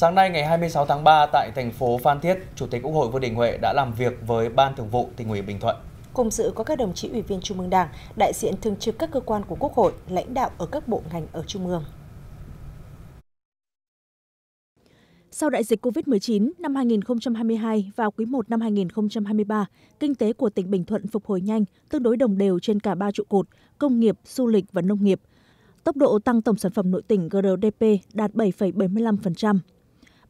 Sáng nay ngày 26 tháng 3 tại thành phố Phan Thiết, Chủ tịch Quốc hội Vương Đình Huệ đã làm việc với Ban Thường vụ Tỉnh ủy Bình Thuận. Cùng dự có các đồng chí Ủy viên Trung ương Đảng, đại diện thường trực các cơ quan của Quốc hội, lãnh đạo ở các bộ ngành ở Trung ương. Sau đại dịch COVID-19 năm 2022 và quý 1 năm 2023, kinh tế của tỉnh Bình Thuận phục hồi nhanh, tương đối đồng đều trên cả ba trụ cột, công nghiệp, du lịch và nông nghiệp. Tốc độ tăng tổng sản phẩm nội tỉnh (GDP) đạt 7,75%.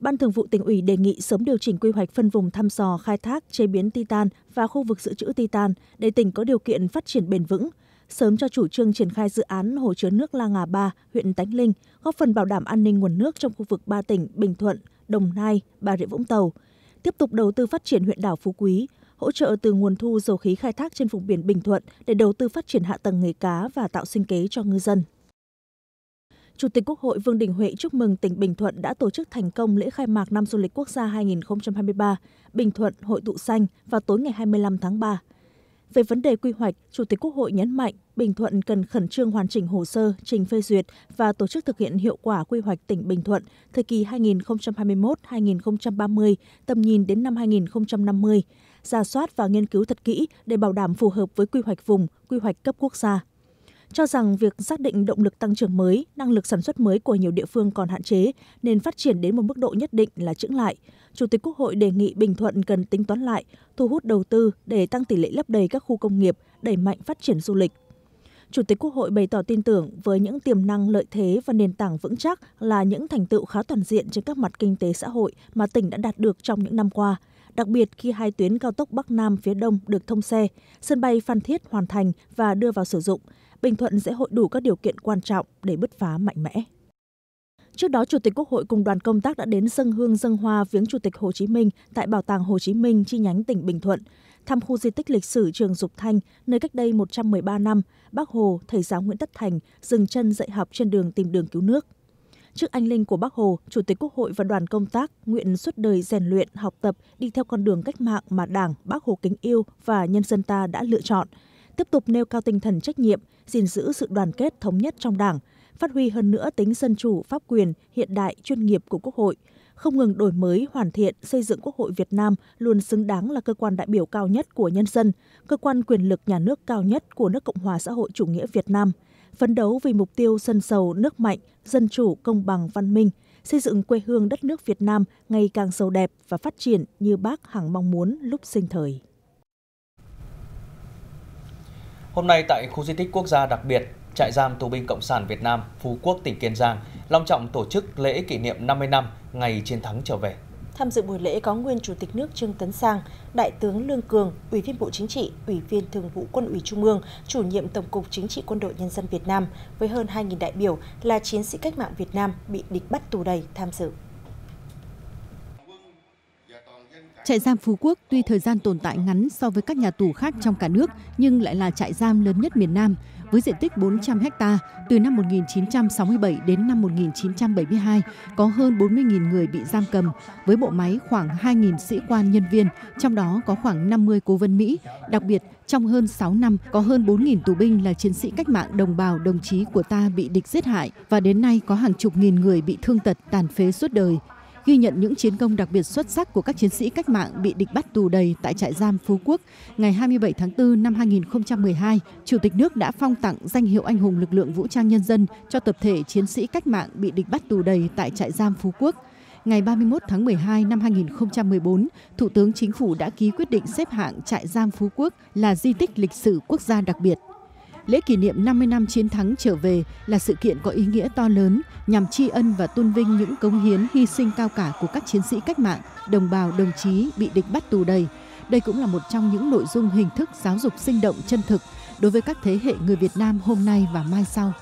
Ban Thường vụ tỉnh ủy đề nghị sớm điều chỉnh quy hoạch phân vùng thăm dò khai thác chế biến titan và khu vực dự trữ titan để tỉnh có điều kiện phát triển bền vững, sớm cho chủ trương triển khai dự án hồ chứa nước La Ngà Ba, huyện Tánh Linh, góp phần bảo đảm an ninh nguồn nước trong khu vực ba tỉnh Bình Thuận, Đồng Nai, Bà Rịa Vũng Tàu, tiếp tục đầu tư phát triển huyện đảo Phú Quý, hỗ trợ từ nguồn thu dầu khí khai thác trên vùng biển Bình Thuận để đầu tư phát triển hạ tầng nghề cá và tạo sinh kế cho ngư dân. Chủ tịch Quốc hội Vương Đình Huệ chúc mừng tỉnh Bình Thuận đã tổ chức thành công lễ khai mạc năm du lịch quốc gia 2023, Bình Thuận Hội tụ xanh vào tối ngày 25 tháng 3. Về vấn đề quy hoạch, Chủ tịch Quốc hội nhấn mạnh Bình Thuận cần khẩn trương hoàn chỉnh hồ sơ, trình phê duyệt và tổ chức thực hiện hiệu quả quy hoạch tỉnh Bình Thuận thời kỳ 2021-2030, tầm nhìn đến năm 2050, ra soát và nghiên cứu thật kỹ để bảo đảm phù hợp với quy hoạch vùng, quy hoạch cấp quốc gia cho rằng việc xác định động lực tăng trưởng mới, năng lực sản xuất mới của nhiều địa phương còn hạn chế nên phát triển đến một mức độ nhất định là chững lại. Chủ tịch Quốc hội đề nghị Bình Thuận cần tính toán lại, thu hút đầu tư để tăng tỷ lệ lấp đầy các khu công nghiệp, đẩy mạnh phát triển du lịch. Chủ tịch Quốc hội bày tỏ tin tưởng với những tiềm năng lợi thế và nền tảng vững chắc là những thành tựu khá toàn diện trên các mặt kinh tế xã hội mà tỉnh đã đạt được trong những năm qua, đặc biệt khi hai tuyến cao tốc Bắc Nam phía Đông được thông xe, sân bay Phan Thiết hoàn thành và đưa vào sử dụng, Bình Thuận sẽ hội đủ các điều kiện quan trọng để bứt phá mạnh mẽ. Trước đó, Chủ tịch Quốc hội cùng đoàn công tác đã đến dân hương dân hoa viếng Chủ tịch Hồ Chí Minh tại Bảo tàng Hồ Chí Minh chi nhánh tỉnh Bình Thuận, thăm khu di tích lịch sử trường Dục Thanh, nơi cách đây 113 năm, Bác Hồ, thầy giáo Nguyễn Tất Thành dừng chân dạy học trên đường tìm đường cứu nước. Trước anh linh của Bác Hồ, Chủ tịch Quốc hội và đoàn công tác nguyện suốt đời rèn luyện, học tập, đi theo con đường cách mạng mà Đảng, Bác Hồ kính yêu và nhân dân ta đã lựa chọn – tiếp tục nêu cao tinh thần trách nhiệm, gìn giữ sự đoàn kết thống nhất trong Đảng, phát huy hơn nữa tính dân chủ, pháp quyền, hiện đại, chuyên nghiệp của Quốc hội, không ngừng đổi mới, hoàn thiện, xây dựng Quốc hội Việt Nam luôn xứng đáng là cơ quan đại biểu cao nhất của nhân dân, cơ quan quyền lực nhà nước cao nhất của nước Cộng hòa xã hội chủ nghĩa Việt Nam, phấn đấu vì mục tiêu dân giàu, nước mạnh, dân chủ, công bằng, văn minh, xây dựng quê hương đất nước Việt Nam ngày càng giàu đẹp và phát triển như bác hằng mong muốn lúc sinh thời. Hôm nay tại khu di tích quốc gia đặc biệt, trại giam tù binh Cộng sản Việt Nam, Phú Quốc, tỉnh Kiên Giang, long trọng tổ chức lễ kỷ niệm 50 năm ngày chiến thắng trở về. Tham dự buổi lễ có nguyên Chủ tịch nước Trương Tấn Sang, Đại tướng Lương Cường, Ủy viên Bộ Chính trị, Ủy viên Thường vụ Quân ủy Trung ương, Chủ nhiệm Tổng cục Chính trị Quân đội Nhân dân Việt Nam với hơn 2.000 đại biểu là chiến sĩ cách mạng Việt Nam bị địch bắt tù đầy tham dự. trại giam phú quốc tuy thời gian tồn tại ngắn so với các nhà tù khác trong cả nước nhưng lại là trại giam lớn nhất miền Nam với diện tích 400 ha từ năm 1967 đến năm 1972 có hơn 40.000 người bị giam cầm với bộ máy khoảng 2.000 sĩ quan nhân viên, trong đó có khoảng 50 cố vấn Mỹ. Đặc biệt, trong hơn 6 năm có hơn 4.000 tù binh là chiến sĩ cách mạng đồng bào đồng chí của ta bị địch giết hại và đến nay có hàng chục nghìn người bị thương tật tàn phế suốt đời ghi nhận những chiến công đặc biệt xuất sắc của các chiến sĩ cách mạng bị địch bắt tù đầy tại trại giam Phú Quốc. Ngày 27 tháng 4 năm 2012, Chủ tịch nước đã phong tặng danh hiệu anh hùng lực lượng vũ trang nhân dân cho tập thể chiến sĩ cách mạng bị địch bắt tù đầy tại trại giam Phú Quốc. Ngày 31 tháng 12 năm 2014, Thủ tướng Chính phủ đã ký quyết định xếp hạng trại giam Phú Quốc là di tích lịch sử quốc gia đặc biệt lễ kỷ niệm 50 năm chiến thắng trở về là sự kiện có ý nghĩa to lớn nhằm tri ân và tôn vinh những cống hiến hy sinh cao cả của các chiến sĩ cách mạng, đồng bào, đồng chí bị địch bắt tù đầy. Đây cũng là một trong những nội dung hình thức giáo dục sinh động chân thực đối với các thế hệ người Việt Nam hôm nay và mai sau.